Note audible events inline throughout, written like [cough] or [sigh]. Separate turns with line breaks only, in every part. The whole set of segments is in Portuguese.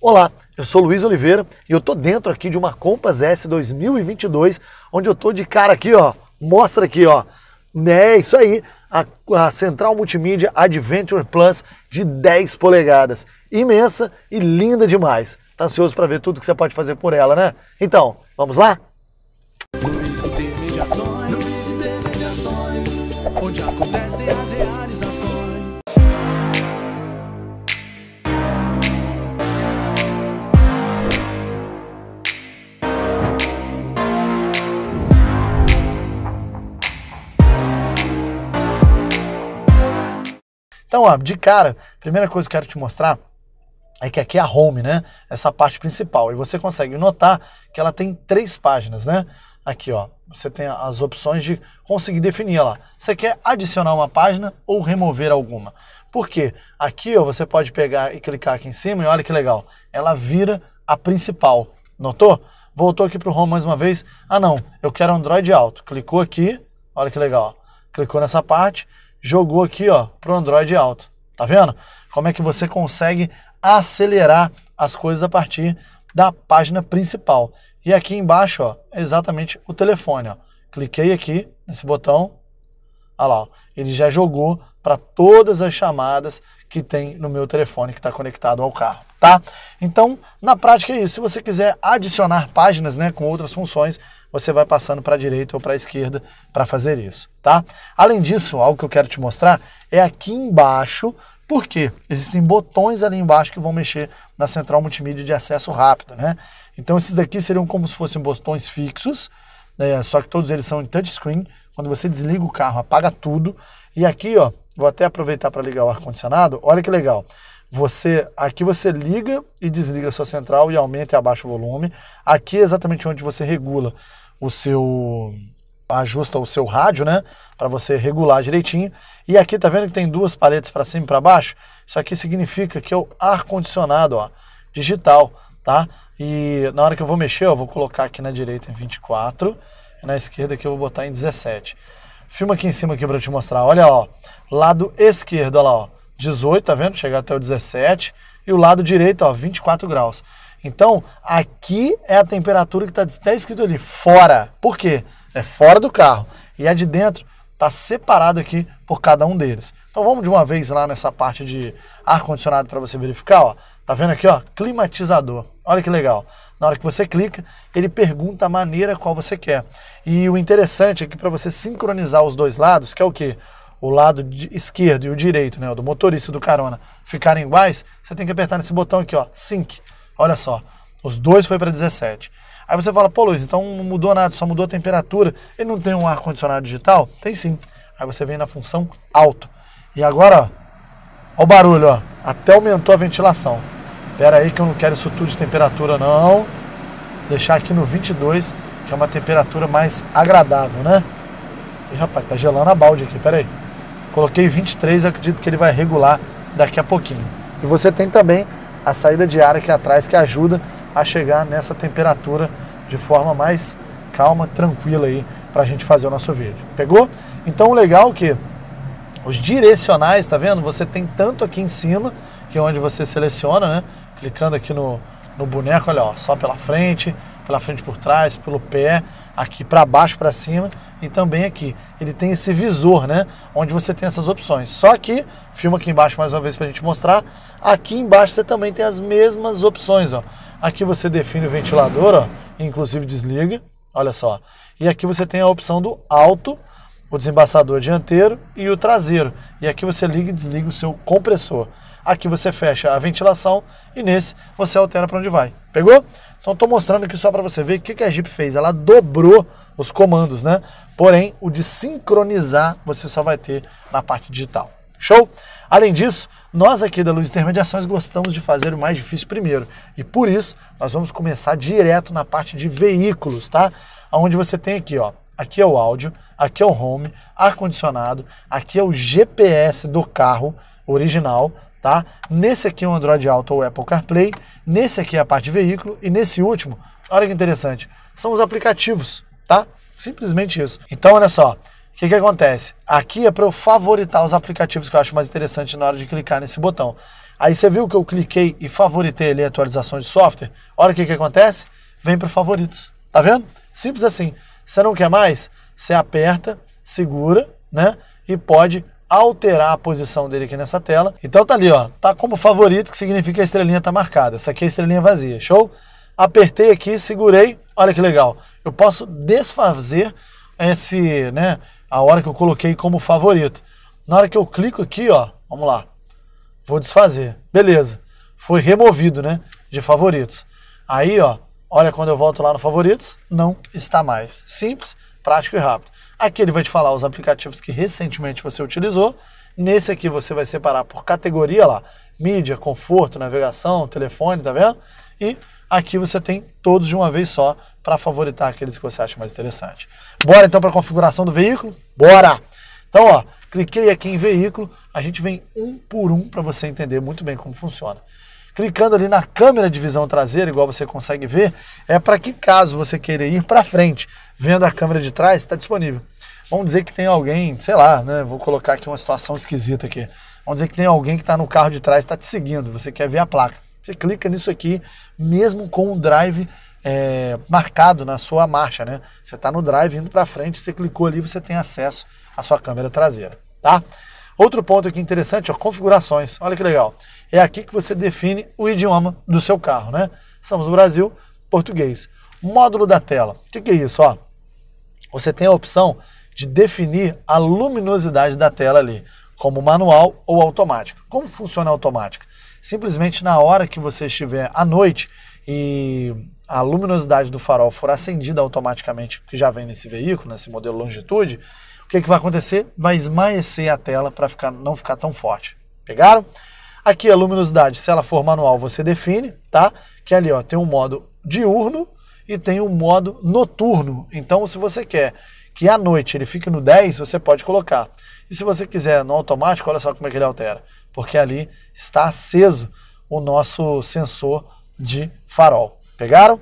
Olá, eu sou Luiz Oliveira e eu tô dentro aqui de uma Compass S 2022, onde eu tô de cara aqui, ó, mostra aqui, ó, né, isso aí, a, a Central Multimídia Adventure Plus de 10 polegadas, imensa e linda demais. Tá ansioso para ver tudo que você pode fazer por ela, né? Então, vamos lá? Então, ó, de cara, primeira coisa que eu quero te mostrar é que aqui é a home, né? Essa parte principal. E você consegue notar que ela tem três páginas, né? Aqui, ó, você tem as opções de conseguir definir ela. Você quer adicionar uma página ou remover alguma. Por quê? Aqui, ó, você pode pegar e clicar aqui em cima e olha que legal. Ela vira a principal. Notou? Voltou aqui para o home mais uma vez. Ah, não, eu quero Android alto. Clicou aqui, olha que legal. Ó. Clicou nessa parte, jogou aqui ó, para o Android alto Tá vendo? Como é que você consegue acelerar as coisas a partir da página principal. E aqui embaixo ó, é exatamente o telefone. Ó. Cliquei aqui nesse botão. Olha lá, ó. ele já jogou para todas as chamadas que tem no meu telefone que está conectado ao carro tá? Então, na prática é isso. Se você quiser adicionar páginas, né, com outras funções, você vai passando para a direita ou para a esquerda para fazer isso, tá? Além disso, algo que eu quero te mostrar é aqui embaixo, porque existem botões ali embaixo que vão mexer na central multimídia de acesso rápido, né? Então, esses daqui seriam como se fossem botões fixos, né? só que todos eles são em touchscreen. Quando você desliga o carro, apaga tudo. E aqui, ó, vou até aproveitar para ligar o ar-condicionado. Olha que legal. Você aqui você liga e desliga a sua central e aumenta e abaixa o volume. Aqui é exatamente onde você regula o seu ajusta o seu rádio, né, para você regular direitinho. E aqui tá vendo que tem duas paletas para cima e para baixo? Isso aqui significa que é o ar condicionado, ó, digital, tá? E na hora que eu vou mexer, eu vou colocar aqui na direita em 24 e na esquerda que eu vou botar em 17. Filma aqui em cima aqui para te mostrar. Olha, ó, lado esquerdo, olha lá, ó. 18, tá vendo? Chegar até o 17. E o lado direito, ó, 24 graus. Então, aqui é a temperatura que está até tá escrito ali, fora. Por quê? É fora do carro. E a de dentro tá separado aqui por cada um deles. Então vamos de uma vez lá nessa parte de ar-condicionado para você verificar. Ó. Tá vendo aqui? Ó, climatizador. Olha que legal. Na hora que você clica, ele pergunta a maneira qual você quer. E o interessante é que para você sincronizar os dois lados, que é o quê? o lado esquerdo e o direito, né, do motorista do carona, ficarem iguais, você tem que apertar nesse botão aqui, ó, sync. Olha só, os dois foi para 17. Aí você fala, pô Luiz, então não mudou nada, só mudou a temperatura, ele não tem um ar-condicionado digital? Tem sim. Aí você vem na função alto. E agora, ó, ó o barulho, ó, até aumentou a ventilação. Pera aí que eu não quero isso tudo de temperatura não. deixar aqui no 22, que é uma temperatura mais agradável, né? Ih, rapaz, tá gelando a balde aqui, pera aí. Coloquei 23, acredito que ele vai regular daqui a pouquinho. E você tem também a saída de ar aqui atrás que ajuda a chegar nessa temperatura de forma mais calma, tranquila aí para a gente fazer o nosso vídeo. Pegou? Então o legal é que os direcionais, tá vendo? Você tem tanto aqui em cima, que é onde você seleciona, né? Clicando aqui no, no boneco, olha, ó, só pela frente, pela frente por trás, pelo pé, aqui para baixo, para cima e também aqui. Ele tem esse visor, né? Onde você tem essas opções. Só que, filma aqui embaixo mais uma vez para a gente mostrar, aqui embaixo você também tem as mesmas opções, ó. Aqui você define o ventilador, ó, inclusive desliga, olha só. E aqui você tem a opção do alto, o desembaçador dianteiro e o traseiro. E aqui você liga e desliga o seu compressor. Aqui você fecha a ventilação e nesse você altera para onde vai. Pegou? Então estou mostrando aqui só para você ver o que, que a Jeep fez. Ela dobrou os comandos, né? Porém, o de sincronizar você só vai ter na parte digital. Show? Além disso, nós aqui da Luz Intermediações gostamos de fazer o mais difícil primeiro. E por isso, nós vamos começar direto na parte de veículos, tá? Onde você tem aqui, ó, aqui é o áudio, aqui é o home, ar-condicionado, aqui é o GPS do carro original, tá? Nesse aqui é o Android Auto ou Apple CarPlay, nesse aqui é a parte de veículo e nesse último, olha que interessante, são os aplicativos, tá? Simplesmente isso. Então, olha só, o que, que acontece? Aqui é para eu favoritar os aplicativos que eu acho mais interessante na hora de clicar nesse botão. Aí você viu que eu cliquei e favoritei ali atualizações de software? Olha o que, que acontece, vem para favoritos, tá vendo? Simples assim. Você não quer mais? Você aperta, segura, né? E pode alterar a posição dele aqui nessa tela. Então tá ali, ó, tá como favorito, que significa que a estrelinha tá marcada. Essa aqui é a estrelinha vazia, show? Apertei aqui, segurei, olha que legal. Eu posso desfazer esse, né, a hora que eu coloquei como favorito. Na hora que eu clico aqui, ó, vamos lá, vou desfazer. Beleza, foi removido, né, de favoritos. Aí, ó, olha quando eu volto lá no favoritos, não está mais. Simples, prático e rápido. Aqui ele vai te falar os aplicativos que recentemente você utilizou. Nesse aqui você vai separar por categoria lá, mídia, conforto, navegação, telefone, tá vendo? E aqui você tem todos de uma vez só para favoritar aqueles que você acha mais interessante. Bora então para a configuração do veículo? Bora! Então, ó, cliquei aqui em veículo, a gente vem um por um para você entender muito bem como funciona. Clicando ali na câmera de visão traseira, igual você consegue ver, é para que caso você queira ir para frente, vendo a câmera de trás, está disponível. Vamos dizer que tem alguém, sei lá, né? Vou colocar aqui uma situação esquisita aqui. Vamos dizer que tem alguém que está no carro de trás, está te seguindo, você quer ver a placa. Você clica nisso aqui, mesmo com o drive é, marcado na sua marcha, né? Você está no drive indo para frente, você clicou ali, você tem acesso à sua câmera traseira, tá? Outro ponto aqui interessante, ó, configurações. Olha que legal. É aqui que você define o idioma do seu carro, né? Estamos no Brasil, português. Módulo da tela. O que, que é isso? Ó? Você tem a opção de definir a luminosidade da tela ali, como manual ou automática. Como funciona a automática? Simplesmente na hora que você estiver à noite e a luminosidade do farol for acendida automaticamente, que já vem nesse veículo, nesse modelo longitude, o que, que vai acontecer? Vai esmaecer a tela para ficar, não ficar tão forte. Pegaram? Aqui a é luminosidade, se ela for manual, você define, tá? Que ali ó, tem um modo diurno e tem um modo noturno. Então, se você quer que à noite ele fique no 10, você pode colocar. E se você quiser no automático, olha só como é que ele altera, porque ali está aceso o nosso sensor de farol. Pegaram?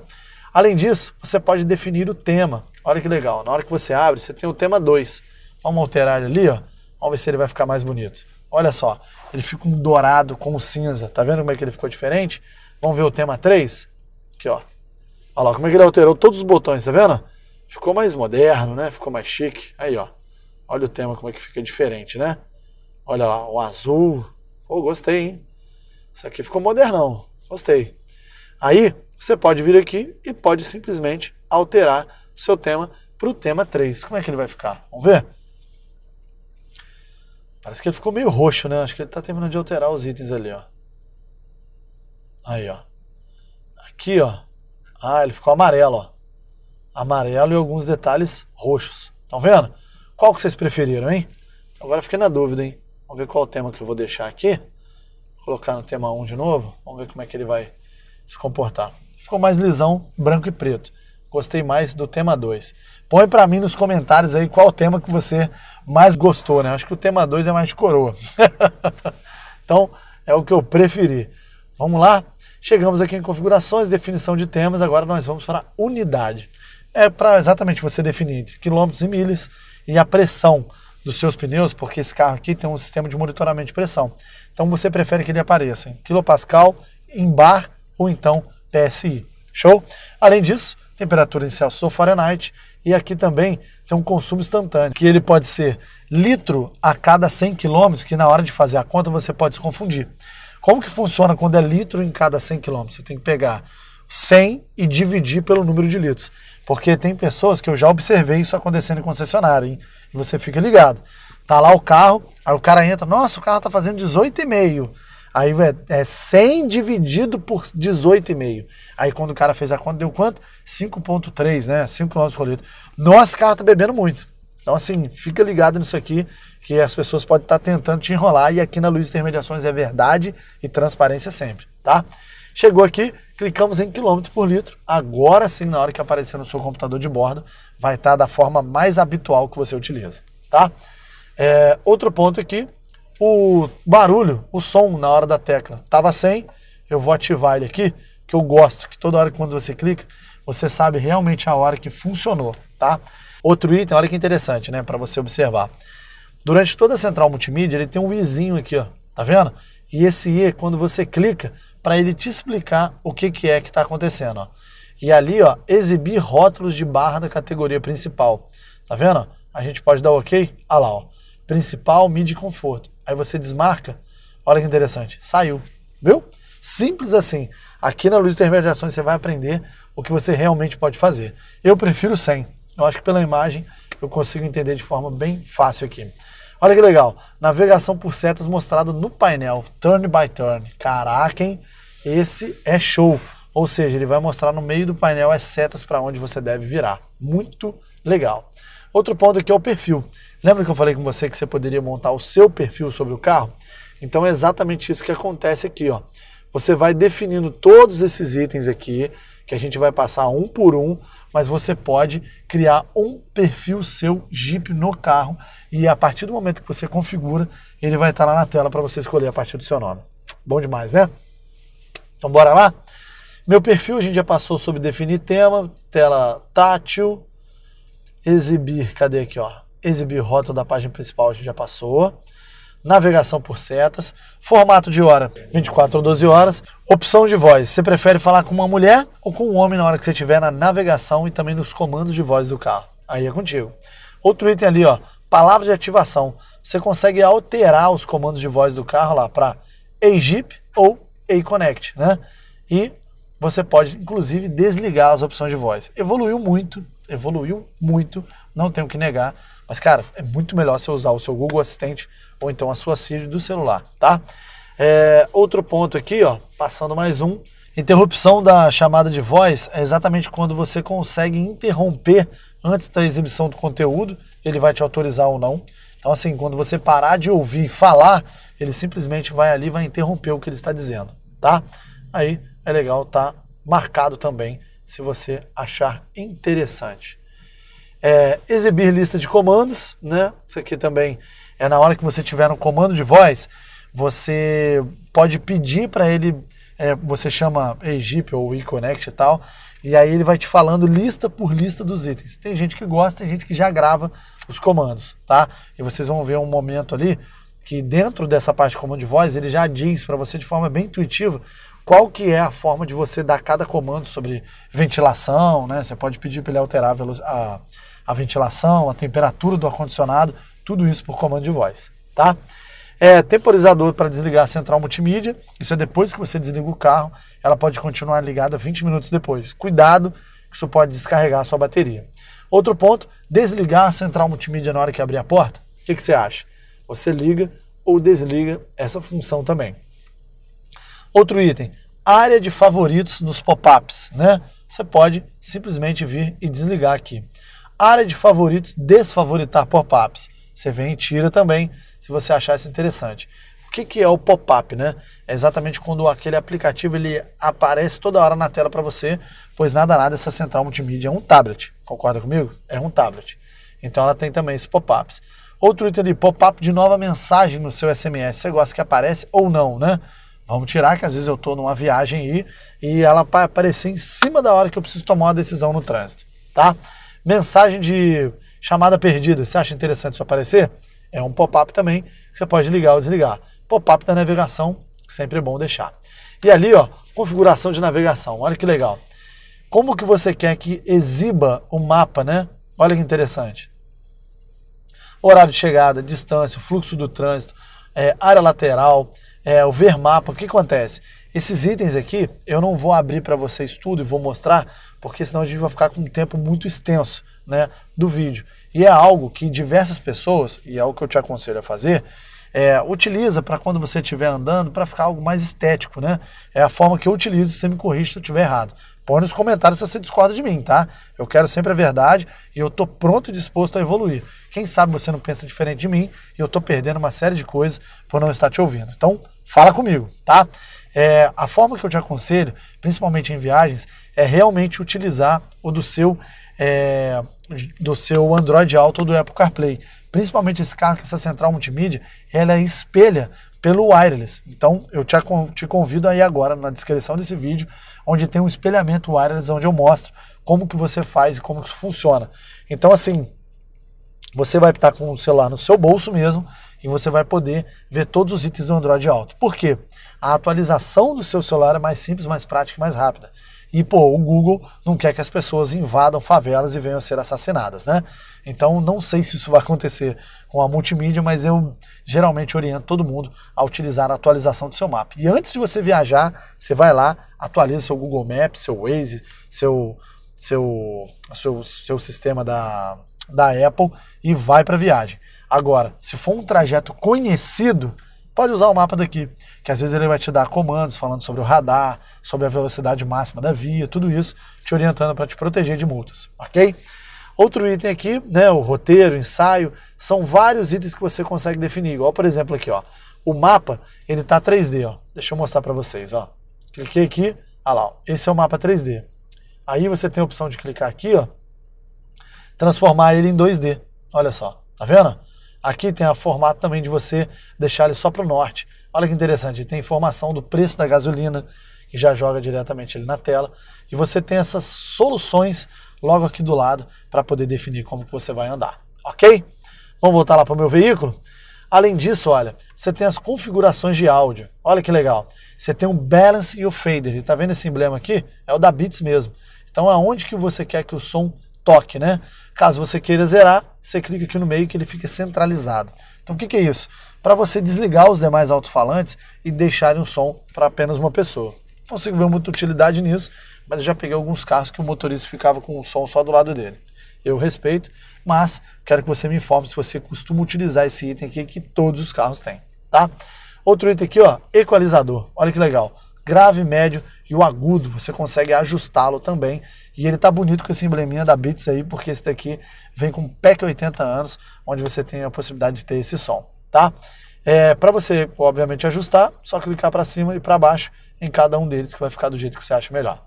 Além disso, você pode definir o tema. Olha que legal, na hora que você abre, você tem o tema 2. Vamos alterar ele ali, ó. Vamos ver se ele vai ficar mais bonito. Olha só, ele fica um dourado com cinza. Tá vendo como é que ele ficou diferente? Vamos ver o tema 3? Aqui, ó. Olha lá, como é que ele alterou todos os botões, tá vendo? Ficou mais moderno, né? Ficou mais chique. Aí, ó. Olha o tema como é que fica diferente, né? Olha lá, o azul. Pô, oh, gostei, hein? Isso aqui ficou modernão. Gostei. Aí, você pode vir aqui e pode simplesmente alterar o seu tema para o tema 3. Como é que ele vai ficar? Vamos ver? Parece que ele ficou meio roxo, né? Acho que ele tá terminando de alterar os itens ali, ó. Aí, ó. Aqui, ó. Ah, ele ficou amarelo, ó. Amarelo e alguns detalhes roxos. Estão vendo? Qual que vocês preferiram, hein? Agora fiquei na dúvida, hein? Vamos ver qual o tema que eu vou deixar aqui. Vou colocar no tema 1 de novo. Vamos ver como é que ele vai se comportar. Ficou mais lisão, branco e preto. Gostei mais do tema 2. Põe para mim nos comentários aí qual o tema que você mais gostou, né? Acho que o tema 2 é mais de coroa. [laughs] então, é o que eu preferi. Vamos lá? Chegamos aqui em configurações, definição de temas, agora nós vamos para unidade. É para exatamente você definir entre quilômetros e milhas e a pressão dos seus pneus, porque esse carro aqui tem um sistema de monitoramento de pressão. Então você prefere que ele apareça em quilopascal, em bar ou então PSI. Show? Além disso, temperatura em Celsius ou Fahrenheit, e aqui também tem um consumo instantâneo, que ele pode ser litro a cada 100 km, que na hora de fazer a conta você pode se confundir. Como que funciona quando é litro em cada 100 km? Você tem que pegar 100 e dividir pelo número de litros, porque tem pessoas que eu já observei isso acontecendo em concessionária, hein? E você fica ligado. Tá lá o carro, aí o cara entra, nossa, o carro tá fazendo 18,5 Aí é, é 100 dividido por 18,5. Aí quando o cara fez a conta, deu quanto? 5,3, né? 5 km litro. Nossa, cara, tá bebendo muito. Então, assim, fica ligado nisso aqui, que as pessoas podem estar tá tentando te enrolar. E aqui na Luz Intermediações é verdade e transparência sempre, tá? Chegou aqui, clicamos em quilômetro por litro. Agora sim, na hora que aparecer no seu computador de bordo, vai estar tá da forma mais habitual que você utiliza, tá? É, outro ponto aqui o barulho, o som na hora da tecla. Tava sem, eu vou ativar ele aqui, que eu gosto, que toda hora que quando você clica, você sabe realmente a hora que funcionou, tá? Outro item, olha que interessante, né, para você observar. Durante toda a central multimídia, ele tem um izinho aqui, ó, tá vendo? E esse i, é quando você clica, para ele te explicar o que, que é que está acontecendo, ó. E ali, ó, exibir rótulos de barra da categoria principal. Tá vendo? A gente pode dar OK. Olha ah lá, ó principal, mídia de conforto. Aí você desmarca, olha que interessante, saiu, viu? Simples assim. Aqui na luz de intermediações você vai aprender o que você realmente pode fazer. Eu prefiro sem. Eu acho que pela imagem eu consigo entender de forma bem fácil aqui. Olha que legal, navegação por setas mostrada no painel, turn by turn. Caraca, hein? Esse é show. Ou seja, ele vai mostrar no meio do painel as setas para onde você deve virar. Muito legal. Outro ponto aqui é o perfil. Lembra que eu falei com você que você poderia montar o seu perfil sobre o carro? Então é exatamente isso que acontece aqui, ó. Você vai definindo todos esses itens aqui, que a gente vai passar um por um, mas você pode criar um perfil seu Jeep no carro e a partir do momento que você configura, ele vai estar lá na tela para você escolher a partir do seu nome. Bom demais, né? Então bora lá? Meu perfil a gente já passou sobre definir tema, tela tátil, exibir, cadê aqui, ó? exibir rótulo da página principal, a gente já passou. Navegação por setas, formato de hora 24 ou 12 horas, opção de voz. Você prefere falar com uma mulher ou com um homem na hora que você estiver na navegação e também nos comandos de voz do carro? Aí é contigo. Outro item ali, ó, palavra de ativação. Você consegue alterar os comandos de voz do carro lá para Jeep ou Connect né? E você pode, inclusive, desligar as opções de voz. Evoluiu muito, evoluiu muito, não tenho que negar. Mas, cara, é muito melhor você usar o seu Google Assistente ou então a sua Siri do celular, tá? É, outro ponto aqui, ó, passando mais um. Interrupção da chamada de voz é exatamente quando você consegue interromper antes da exibição do conteúdo, ele vai te autorizar ou não. Então, assim, quando você parar de ouvir e falar, ele simplesmente vai ali vai interromper o que ele está dizendo, tá? Aí é legal tá marcado também se você achar interessante. É, exibir lista de comandos, né? Isso aqui também é na hora que você tiver um comando de voz, você pode pedir para ele, é, você chama Egip ou eConnect e tal, e aí ele vai te falando lista por lista dos itens. Tem gente que gosta, tem gente que já grava os comandos, tá? E vocês vão ver um momento ali que dentro dessa parte de comando de voz ele já diz para você de forma bem intuitiva qual que é a forma de você dar cada comando sobre ventilação, né? Você pode pedir para ele alterar a, a ventilação, a temperatura do ar-condicionado, tudo isso por comando de voz, tá? É, temporizador para desligar a central multimídia, isso é depois que você desliga o carro, ela pode continuar ligada 20 minutos depois. Cuidado, que isso pode descarregar a sua bateria. Outro ponto, desligar a central multimídia na hora que abrir a porta, o que, que você acha? Você liga ou desliga essa função também. Outro item, área de favoritos nos pop-ups, né? Você pode simplesmente vir e desligar aqui área de favoritos, desfavoritar pop-ups. Você vem e tira também, se você achar isso interessante. O que, que é o pop-up, né? É exatamente quando aquele aplicativo ele aparece toda hora na tela para você, pois nada nada essa central multimídia é um tablet. Concorda comigo? É um tablet. Então ela tem também esses pop-ups. Outro item de pop-up de nova mensagem no seu SMS. Você gosta que aparece ou não, né? Vamos tirar, que às vezes eu estou numa viagem aí e ela vai aparecer em cima da hora que eu preciso tomar uma decisão no trânsito, tá? mensagem de chamada perdida, você acha interessante isso aparecer? É um pop-up também, que você pode ligar ou desligar. Pop-up da navegação, sempre é bom deixar. E ali, ó, configuração de navegação, olha que legal. Como que você quer que exiba o mapa, né? Olha que interessante. Horário de chegada, distância, fluxo do trânsito, é, área lateral, é, o ver mapa, o que acontece? Esses itens aqui eu não vou abrir para vocês tudo e vou mostrar, porque senão a gente vai ficar com um tempo muito extenso né, do vídeo. E é algo que diversas pessoas, e é o que eu te aconselho a fazer, é, utiliza para quando você estiver andando, para ficar algo mais estético, né? É a forma que eu utilizo, você me corrige se eu estiver errado. Põe nos comentários se você discorda de mim, tá? Eu quero sempre a verdade e eu estou pronto e disposto a evoluir. Quem sabe você não pensa diferente de mim e eu estou perdendo uma série de coisas por não estar te ouvindo. Então, fala comigo, tá? É, a forma que eu te aconselho, principalmente em viagens, é realmente utilizar o do seu é, do seu Android Auto ou do Apple CarPlay. Principalmente esse carro, essa central multimídia, ela é espelha pelo wireless. Então eu te, te convido aí agora na descrição desse vídeo, onde tem um espelhamento wireless, onde eu mostro como que você faz e como que isso funciona. Então assim, você vai estar com o celular no seu bolso mesmo e você vai poder ver todos os itens do Android Auto. Por quê? A atualização do seu celular é mais simples, mais prática e mais rápida. E pô, o Google não quer que as pessoas invadam favelas e venham a ser assassinadas, né? Então não sei se isso vai acontecer com a multimídia, mas eu geralmente oriento todo mundo a utilizar a atualização do seu mapa. E antes de você viajar, você vai lá, atualiza seu Google Maps, seu Waze, seu seu seu, seu sistema da da Apple e vai para viagem. Agora, se for um trajeto conhecido, pode usar o mapa daqui, que às vezes ele vai te dar comandos falando sobre o radar, sobre a velocidade máxima da via, tudo isso te orientando para te proteger de multas, ok? Outro item aqui, né, o roteiro, o ensaio, são vários itens que você consegue definir. Igual, por exemplo, aqui, ó, o mapa, ele tá 3D, ó. Deixa eu mostrar para vocês, ó. Cliquei aqui, ah lá, ó, esse é o mapa 3D. Aí você tem a opção de clicar aqui, ó, transformar ele em 2D. Olha só, tá vendo? Aqui tem a formato também de você deixar ele só para o norte. Olha que interessante, tem informação do preço da gasolina, que já joga diretamente ali na tela. E você tem essas soluções logo aqui do lado para poder definir como que você vai andar, ok? Vamos voltar lá para o meu veículo? Além disso, olha, você tem as configurações de áudio. Olha que legal. Você tem o balance e o fader. E tá vendo esse emblema aqui? É o da Beats mesmo. Então, aonde que você quer que o som toque, né? Caso você queira zerar, você clica aqui no meio que ele fica centralizado. Então o que, que é isso? Para você desligar os demais alto-falantes e deixarem o som para apenas uma pessoa. Não consigo ver muita utilidade nisso, mas eu já peguei alguns carros que o motorista ficava com o som só do lado dele. Eu respeito, mas quero que você me informe se você costuma utilizar esse item aqui que todos os carros têm, tá? Outro item aqui, ó, equalizador. Olha que legal. Grave, médio e o agudo, você consegue ajustá-lo também e ele tá bonito com esse embleminha da Beats aí, porque esse daqui vem com PEC 80 anos, onde você tem a possibilidade de ter esse som, tá? É, para você, obviamente, ajustar, só clicar para cima e para baixo em cada um deles, que vai ficar do jeito que você acha melhor.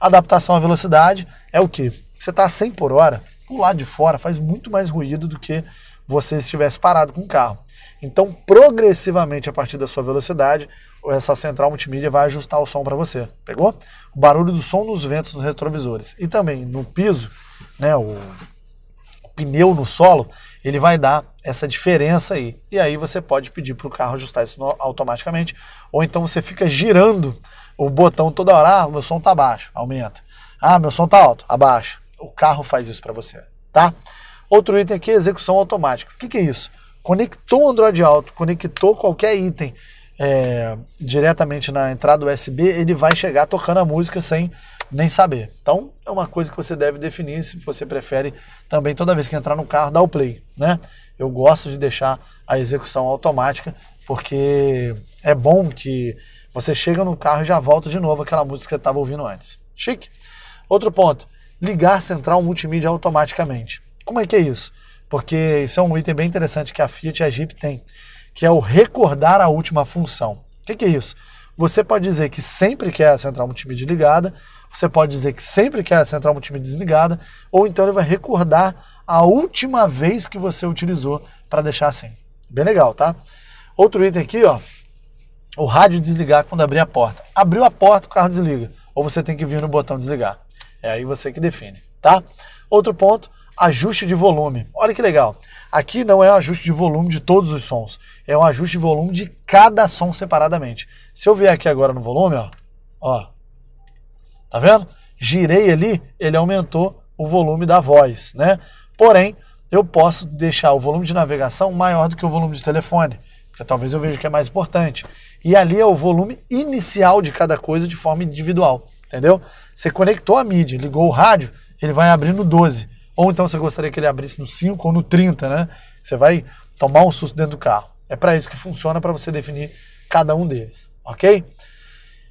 Adaptação à velocidade é o que? Você tá a 100 por hora, o lado de fora faz muito mais ruído do que você estivesse parado com o carro. Então, progressivamente, a partir da sua velocidade, essa central multimídia vai ajustar o som para você. Pegou? O barulho do som nos ventos nos retrovisores. E também no piso, né, o pneu no solo, ele vai dar essa diferença aí. E aí você pode pedir para o carro ajustar isso automaticamente, ou então você fica girando o botão toda hora, ah, meu som tá baixo, aumenta. Ah, meu som tá alto, abaixa. O carro faz isso para você, tá? Outro item aqui é execução automática. O que, que é isso? conectou o Android Auto, conectou qualquer item é, diretamente na entrada USB, ele vai chegar tocando a música sem nem saber. Então é uma coisa que você deve definir se você prefere também toda vez que entrar no carro dar o play, né? Eu gosto de deixar a execução automática porque é bom que você chega no carro e já volta de novo aquela música que você estava ouvindo antes. Chique. Outro ponto, ligar central multimídia automaticamente. Como é que é isso? porque isso é um item bem interessante que a Fiat e a Jeep tem, que é o recordar a última função. O que, que é isso? Você pode dizer que sempre quer a central multimídia ligada, você pode dizer que sempre quer a central multimídia desligada, ou então ele vai recordar a última vez que você utilizou para deixar assim. Bem legal, tá? Outro item aqui, ó, o rádio desligar quando abrir a porta. Abriu a porta, o carro desliga. Ou você tem que vir no botão desligar. É aí você que define, tá? Outro ponto, ajuste de volume. Olha que legal. Aqui não é um ajuste de volume de todos os sons, é um ajuste de volume de cada som separadamente. Se eu vier aqui agora no volume, ó, ó tá vendo? Girei ali, ele aumentou o volume da voz, né? Porém, eu posso deixar o volume de navegação maior do que o volume de telefone, que talvez eu veja que é mais importante. E ali é o volume inicial de cada coisa de forma individual, entendeu? Você conectou a mídia, ligou o rádio, ele vai abrir no 12. Ou então você gostaria que ele abrisse no 5 ou no 30, né? Você vai tomar um susto dentro do carro. É para isso que funciona, para você definir cada um deles, ok?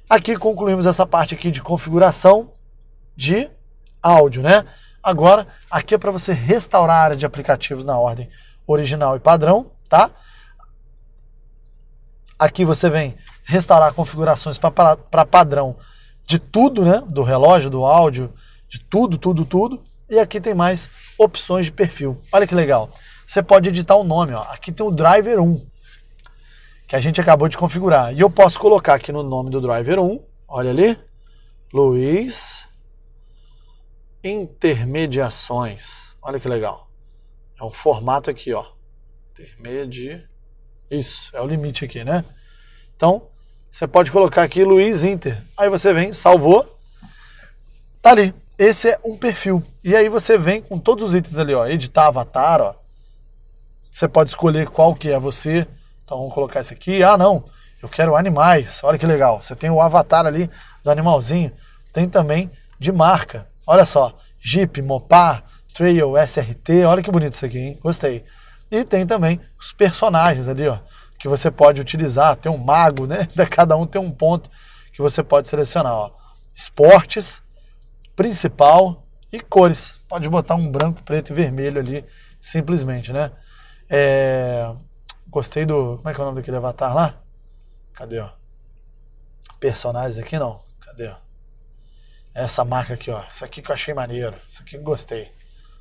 Aqui concluímos essa parte aqui de configuração de áudio, né? Agora, aqui é para você restaurar a área de aplicativos na ordem original e padrão, tá? Aqui você vem restaurar configurações para padrão de tudo, né? Do relógio, do áudio, de tudo, tudo, tudo. E aqui tem mais opções de perfil. Olha que legal. Você pode editar o nome. Ó. Aqui tem o driver 1, que a gente acabou de configurar. E eu posso colocar aqui no nome do driver 1, olha ali, Luiz Intermediações. Olha que legal. É um formato aqui, ó. Intermedi... Isso, é o limite aqui, né? Então, você pode colocar aqui Luiz Inter. Aí você vem, salvou. Tá ali. Esse é um perfil. E aí você vem com todos os itens ali, ó, editar avatar, ó. Você pode escolher qual que é você. Então vamos colocar esse aqui. Ah, não, eu quero animais. Olha que legal. Você tem o avatar ali do animalzinho. Tem também de marca. Olha só, Jeep, Mopar, Trail, SRT. Olha que bonito isso aqui, hein? Gostei. E tem também os personagens ali, ó, que você pode utilizar. Tem um mago, né? [laughs] Cada um tem um ponto que você pode selecionar, ó. Esportes, principal e cores. Pode botar um branco, preto e vermelho ali, simplesmente, né? É... Gostei do. Como é que é o nome daquele avatar lá? Cadê, ó? Personagens aqui não. Cadê, ó? Essa marca aqui, ó. Isso aqui que eu achei maneiro. Isso aqui que gostei.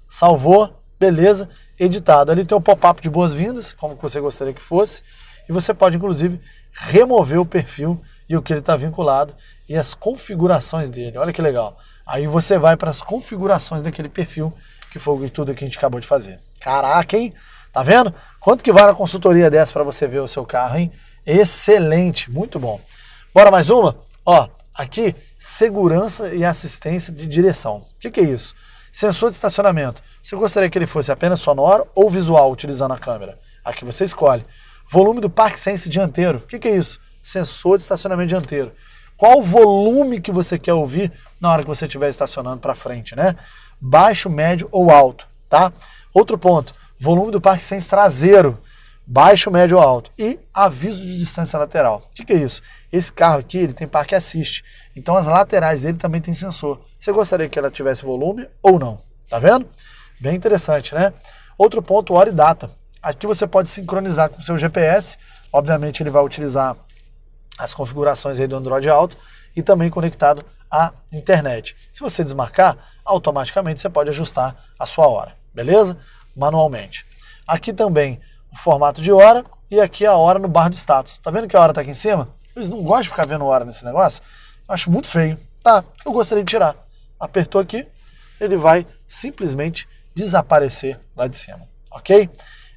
Salvou, beleza, editado. Ali tem o pop-up de boas-vindas, como você gostaria que fosse. E você pode, inclusive, remover o perfil e o que ele está vinculado e as configurações dele. Olha que legal. Aí você vai para as configurações daquele perfil, que foi tudo que a gente acabou de fazer. Caraca, hein? Tá vendo? Quanto que vale a consultoria dessa para você ver o seu carro, hein? Excelente, muito bom. Bora mais uma? Ó, aqui, segurança e assistência de direção. O que, que é isso? Sensor de estacionamento. Você gostaria que ele fosse apenas sonoro ou visual utilizando a câmera? Aqui você escolhe. Volume do Park sense dianteiro. O que, que é isso? Sensor de estacionamento dianteiro qual o volume que você quer ouvir na hora que você estiver estacionando para frente, né? Baixo, médio ou alto, tá? Outro ponto, volume do parque sem traseiro, baixo, médio ou alto e aviso de distância lateral. O que, que é isso? Esse carro aqui ele tem parque assist, então as laterais dele também tem sensor. Você gostaria que ela tivesse volume ou não? Tá vendo? Bem interessante, né? Outro ponto, hora e data. Aqui você pode sincronizar com o seu GPS, obviamente ele vai utilizar as configurações aí do Android Auto e também conectado à internet. Se você desmarcar, automaticamente você pode ajustar a sua hora, beleza? Manualmente. Aqui também o formato de hora e aqui a hora no bar de status. Tá vendo que a hora tá aqui em cima? Eles não gostam de ficar vendo hora nesse negócio. Acho muito feio. Tá, eu gostaria de tirar. Apertou aqui, ele vai simplesmente desaparecer lá de cima, ok?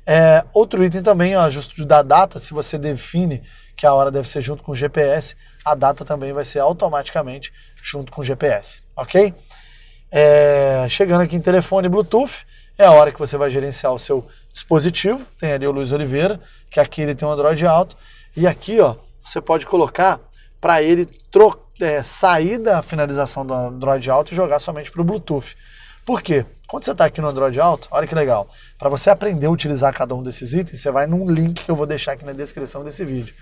É, outro item também é o ajuste da data, se você define que a hora deve ser junto com o GPS, a data também vai ser automaticamente junto com o GPS, ok? É, chegando aqui em telefone Bluetooth, é a hora que você vai gerenciar o seu dispositivo. Tem ali o Luiz Oliveira, que aqui ele tem um Android alto. E aqui, ó, você pode colocar para ele é, sair da finalização do Android alto e jogar somente para o Bluetooth. Por quê? Quando você está aqui no Android alto, olha que legal. Para você aprender a utilizar cada um desses itens, você vai num link que eu vou deixar aqui na descrição desse vídeo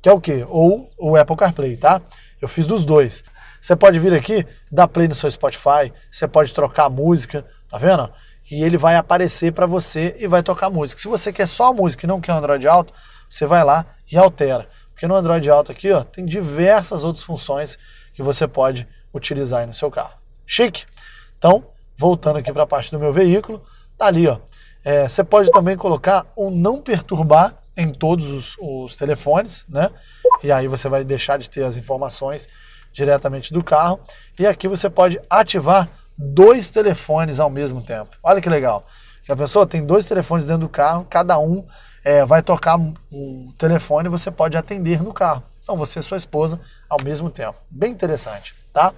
que é o quê? Ou o Apple CarPlay, tá? Eu fiz dos dois. Você pode vir aqui, dar play no seu Spotify, você pode trocar a música, tá vendo? E ele vai aparecer para você e vai tocar música. Se você quer só música e não quer Android Auto, você vai lá e altera. Porque no Android Auto aqui, ó, tem diversas outras funções que você pode utilizar aí no seu carro. Chique! Então, voltando aqui para a parte do meu veículo, tá ali, ó. É, você pode também colocar o não perturbar em todos os, os telefones, né? E aí você vai deixar de ter as informações diretamente do carro. E aqui você pode ativar dois telefones ao mesmo tempo. Olha que legal. Já pensou? Tem dois telefones dentro do carro, cada um é, vai tocar o um telefone e você pode atender no carro. Então você e sua esposa ao mesmo tempo. Bem interessante, tá?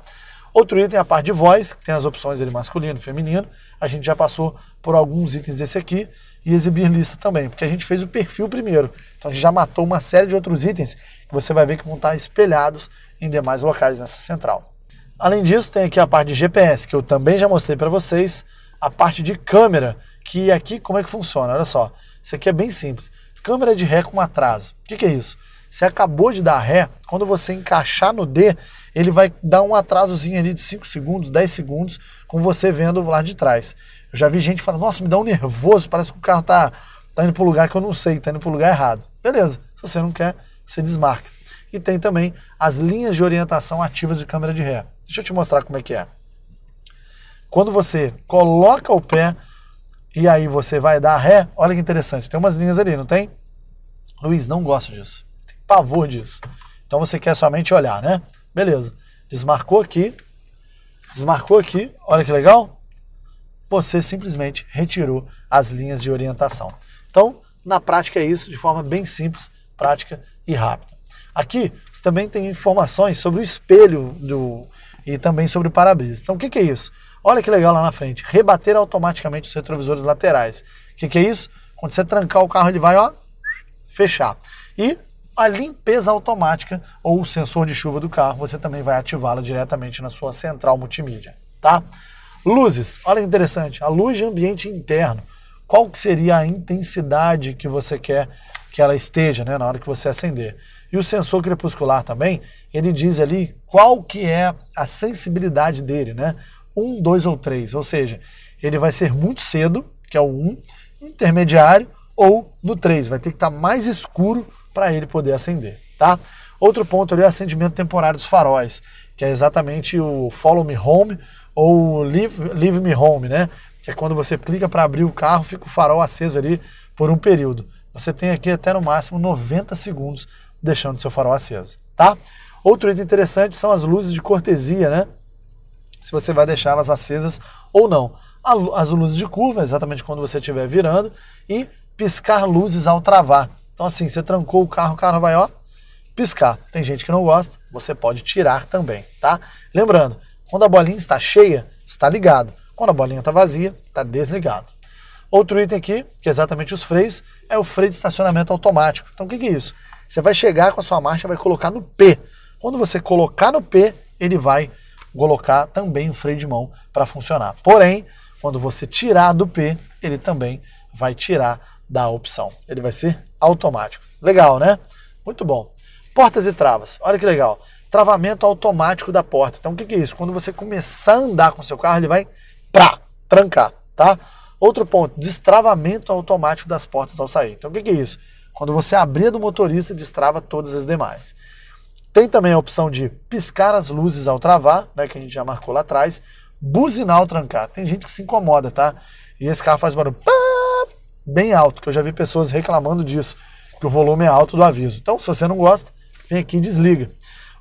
Outro item é a parte de voz, que tem as opções dele masculino, e feminino. A gente já passou por alguns itens desse aqui e exibir lista também, porque a gente fez o perfil primeiro. Então a gente já matou uma série de outros itens que você vai ver que vão estar espelhados em demais locais nessa central. Além disso, tem aqui a parte de GPS, que eu também já mostrei para vocês, a parte de câmera, que é aqui como é que funciona, olha só. Isso aqui é bem simples. Câmera de ré com atraso. O que, que é isso? Você acabou de dar ré, quando você encaixar no D, ele vai dar um atrasozinho ali de 5 segundos, 10 segundos, com você vendo lá de trás. Eu já vi gente falando, nossa, me dá um nervoso, parece que o carro tá, tá indo para um lugar que eu não sei, tá indo para um lugar errado. Beleza, se você não quer, você desmarca. E tem também as linhas de orientação ativas de câmera de ré. Deixa eu te mostrar como é que é. Quando você coloca o pé e aí você vai dar ré, olha que interessante, tem umas linhas ali, não tem? Luiz, não gosto disso. Tem pavor disso. Então você quer somente olhar, né? Beleza. Desmarcou aqui. Desmarcou aqui. Olha que legal você simplesmente retirou as linhas de orientação. Então, na prática é isso, de forma bem simples, prática e rápida. Aqui você também tem informações sobre o espelho do, e também sobre o para-brisa. Então, o que, que, é isso? Olha que legal lá na frente, rebater automaticamente os retrovisores laterais. O que, que é isso? Quando você trancar o carro, ele vai ó, fechar. E a limpeza automática ou o sensor de chuva do carro, você também vai ativá-la diretamente na sua central multimídia, tá? Luzes, olha que interessante, a luz de ambiente interno. Qual que seria a intensidade que você quer que ela esteja né, na hora que você acender? E o sensor crepuscular também, ele diz ali qual que é a sensibilidade dele, né? Um, dois ou três, ou seja, ele vai ser muito cedo, que é o um, intermediário ou no três, vai ter que estar tá mais escuro para ele poder acender, tá? Outro ponto ali é o acendimento temporário dos faróis, que é exatamente o follow me home ou leave, leave me home, né? Que é quando você clica para abrir o carro, fica o farol aceso ali por um período. Você tem aqui até no máximo 90 segundos deixando seu farol aceso, tá? Outro item interessante são as luzes de cortesia, né? Se você vai deixá-las acesas ou não. As luzes de curva, exatamente quando você estiver virando, e piscar luzes ao travar. Então assim, você trancou o carro, o carro vai ó, piscar. Tem gente que não gosta, você pode tirar também, tá? Lembrando, quando a bolinha está cheia, está ligado. Quando a bolinha está vazia, está desligado. Outro item aqui, que é exatamente os freios, é o freio de estacionamento automático. Então o que, que é isso? Você vai chegar com a sua marcha, vai colocar no P. Quando você colocar no P, ele vai colocar também o freio de mão para funcionar. Porém, quando você tirar do P, ele também vai tirar da opção. Ele vai ser automático. Legal, né? Muito bom. Portas e travas. Olha que legal travamento automático da porta. Então o que, que é isso? Quando você começar a andar com seu carro, ele vai pra, trancar, tá? Outro ponto, destravamento automático das portas ao sair. Então o que, que é isso? Quando você abrir do motorista, destrava todas as demais. Tem também a opção de piscar as luzes ao travar, né, que a gente já marcou lá atrás, buzinar ao trancar. Tem gente que se incomoda, tá? E esse carro faz barulho bem alto, que eu já vi pessoas reclamando disso, que o volume é alto do aviso. Então, se você não gosta, vem aqui e desliga.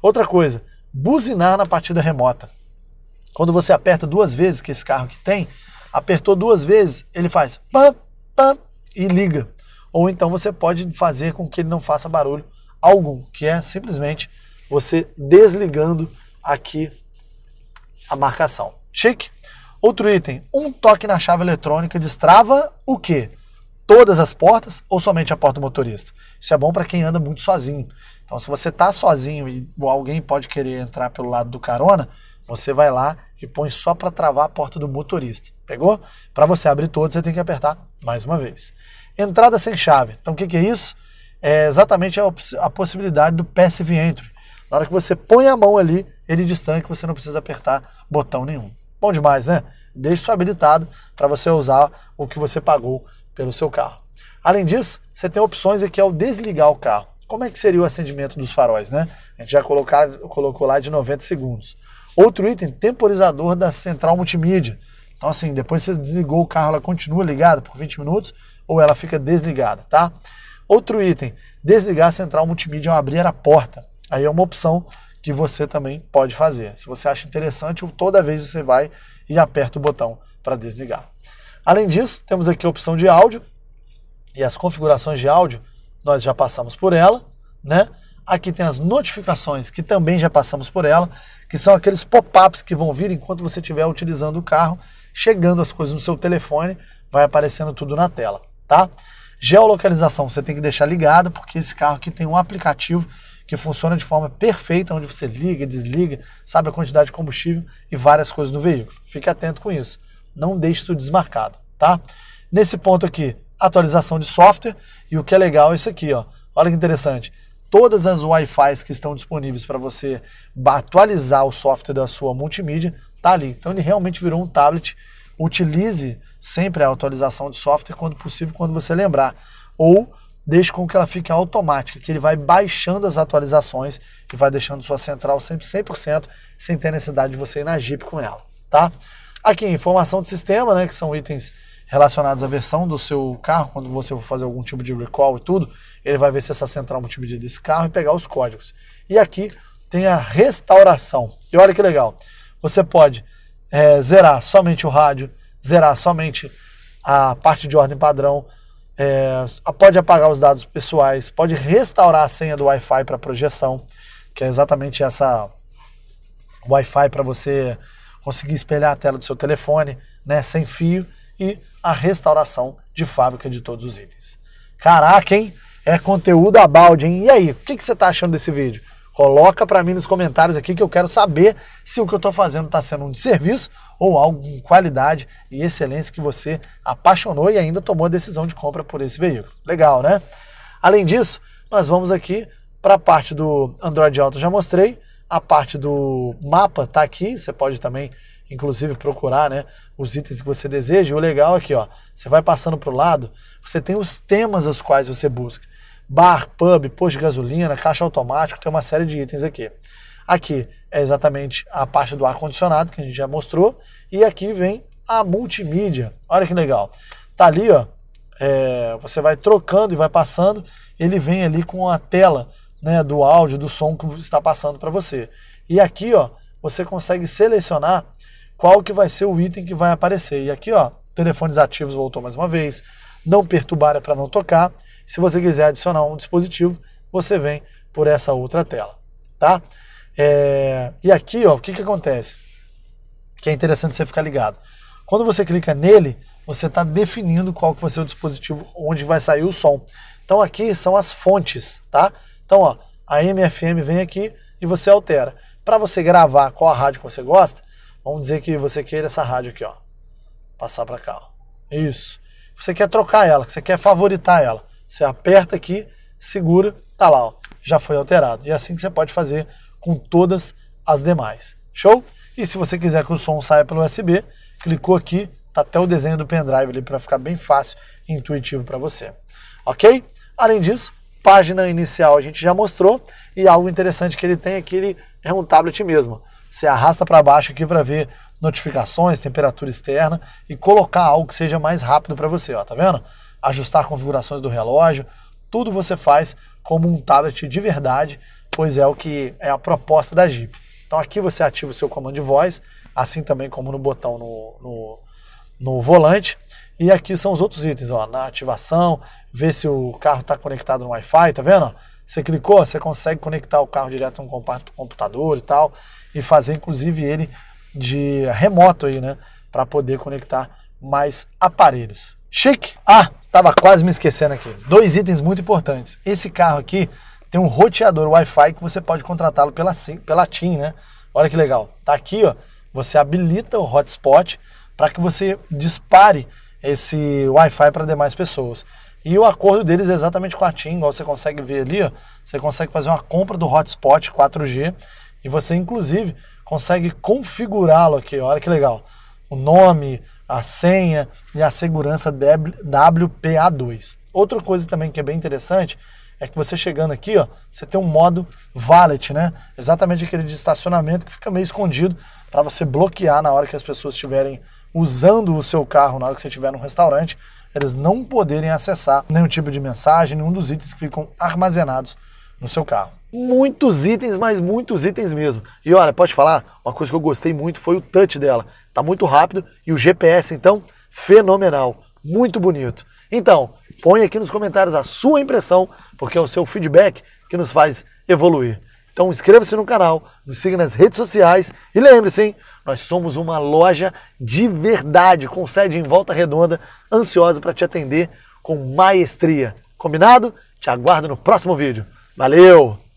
Outra coisa, buzinar na partida remota. Quando você aperta duas vezes, que esse carro que tem, apertou duas vezes, ele faz pam, pam e liga. Ou então você pode fazer com que ele não faça barulho algum, que é simplesmente você desligando aqui a marcação. Chique? Outro item, um toque na chave eletrônica destrava o quê? todas as portas ou somente a porta do motorista. Isso é bom para quem anda muito sozinho. Então, se você está sozinho e alguém pode querer entrar pelo lado do carona, você vai lá e põe só para travar a porta do motorista. Pegou? Para você abrir todos, você tem que apertar mais uma vez. Entrada sem chave. Então, o que, que, é isso? É exatamente a, a possibilidade do passive entry. Na hora que você põe a mão ali, ele destranca que você não precisa apertar botão nenhum. Bom demais, né? Deixe isso habilitado para você usar o que você pagou pelo seu carro. Além disso, você tem opções aqui ao desligar o carro. Como é que seria o acendimento dos faróis, né? A gente já colocar, colocou lá de 90 segundos. Outro item, temporizador da central multimídia. Então assim, depois você desligou o carro, ela continua ligada por 20 minutos ou ela fica desligada, tá? Outro item, desligar a central multimídia ao abrir a porta. Aí é uma opção que você também pode fazer. Se você acha interessante, toda vez você vai e aperta o botão para desligar. Além disso, temos aqui a opção de áudio e as configurações de áudio, nós já passamos por ela, né? Aqui tem as notificações, que também já passamos por ela, que são aqueles pop-ups que vão vir enquanto você estiver utilizando o carro, chegando as coisas no seu telefone, vai aparecendo tudo na tela, tá? Geolocalização você tem que deixar ligada, porque esse carro aqui tem um aplicativo que funciona de forma perfeita, onde você liga, desliga, sabe a quantidade de combustível e várias coisas no veículo. Fique atento com isso. Não deixe isso desmarcado, tá? Nesse ponto aqui, atualização de software. E o que é legal é isso aqui, ó. Olha que interessante. Todas as Wi-Fi's que estão disponíveis para você atualizar o software da sua multimídia, tá ali. Então ele realmente virou um tablet. Utilize sempre a atualização de software quando possível, quando você lembrar. Ou deixe com que ela fique automática, que ele vai baixando as atualizações e vai deixando sua central sempre 100%, sem ter necessidade de você ir na Jeep com ela, tá? Aqui, informação de sistema, né, que são itens relacionados à versão do seu carro, quando você for fazer algum tipo de recall e tudo, ele vai ver se essa central multimídia desse carro e pegar os códigos. E aqui tem a restauração. E olha que legal, você pode é, zerar somente o rádio, zerar somente a parte de ordem padrão, é, pode apagar os dados pessoais, pode restaurar a senha do Wi-Fi para projeção, que é exatamente essa Wi-Fi para você conseguir espelhar a tela do seu telefone, né, sem fio, e a restauração de fábrica de todos os itens. Caraca, hein? É conteúdo a balde, hein? E aí, o que, que você está achando desse vídeo? Coloca para mim nos comentários aqui que eu quero saber se o que eu estou fazendo está sendo um serviço ou algo com qualidade e excelência que você apaixonou e ainda tomou a decisão de compra por esse veículo. Legal, né? Além disso, nós vamos aqui para a parte do Android Auto, já mostrei. A parte do mapa está aqui, você pode também, inclusive, procurar né, os itens que você deseja. o legal aqui, é ó, você vai passando para o lado, você tem os temas aos quais você busca. Bar, pub, posto de gasolina, caixa automático, tem uma série de itens aqui. Aqui é exatamente a parte do ar-condicionado que a gente já mostrou. E aqui vem a multimídia. Olha que legal. Tá ali, ó. É, você vai trocando e vai passando. Ele vem ali com a tela né, do áudio, do som que está passando para você. E aqui, ó, você consegue selecionar qual que vai ser o item que vai aparecer. E aqui, ó, telefones ativos voltou mais uma vez, não perturbar é para não tocar. Se você quiser adicionar um dispositivo, você vem por essa outra tela, tá? É... E aqui, ó, o que, que acontece? Que é interessante você ficar ligado. Quando você clica nele, você está definindo qual que vai ser o dispositivo onde vai sair o som. Então aqui são as fontes, tá? Então, ó, a MFM vem aqui e você altera. Para você gravar qual a rádio que você gosta, vamos dizer que você queira essa rádio aqui, ó. Passar para cá, ó. Isso. Você quer trocar ela, você quer favoritar ela. Você aperta aqui, segura, tá lá, ó. Já foi alterado. E é assim que você pode fazer com todas as demais. Show? E se você quiser que o som saia pelo USB, clicou aqui, tá até o desenho do pendrive ali para ficar bem fácil e intuitivo para você. OK? Além disso, página inicial a gente já mostrou e algo interessante que ele tem é que ele é um tablet mesmo. Você arrasta para baixo aqui para ver notificações, temperatura externa e colocar algo que seja mais rápido para você, ó, tá vendo? Ajustar configurações do relógio, tudo você faz como um tablet de verdade, pois é o que é a proposta da Jeep. Então aqui você ativa o seu comando de voz, assim também como no botão no, no, no volante. E aqui são os outros itens, ó, na ativação, ver se o carro está conectado no Wi-Fi, tá vendo? Você clicou, você consegue conectar o carro direto no computador e tal, e fazer inclusive ele de remoto aí, né? Para poder conectar mais aparelhos. Chique! Ah, tava quase me esquecendo aqui. Dois itens muito importantes. Esse carro aqui tem um roteador Wi-Fi que você pode contratá-lo pela, pela TIM, né? Olha que legal. Tá aqui, ó. Você habilita o hotspot para que você dispare esse Wi-Fi para demais pessoas. E o acordo deles é exatamente com a TIM, igual você consegue ver ali, ó, você consegue fazer uma compra do hotspot 4G e você inclusive consegue configurá-lo aqui, olha que legal. O nome, a senha e a segurança WPA2. Outra coisa também que é bem interessante é que você chegando aqui, ó, você tem um modo valet, né? Exatamente aquele de estacionamento que fica meio escondido para você bloquear na hora que as pessoas estiverem usando o seu carro, na hora que você estiver num restaurante, eles não poderem acessar nenhum tipo de mensagem, nenhum dos itens que ficam armazenados no seu carro. Muitos itens, mas muitos itens mesmo. E olha, pode falar, uma coisa que eu gostei muito foi o touch dela. Tá muito rápido e o GPS então fenomenal, muito bonito. Então, põe aqui nos comentários a sua impressão, porque é o seu feedback que nos faz evoluir. Então inscreva-se no canal, nos siga nas redes sociais e lembre-se, hein? Nós somos uma loja de verdade, com sede em Volta Redonda, ansiosa para te atender com maestria. Combinado? Te aguardo no próximo vídeo. Valeu!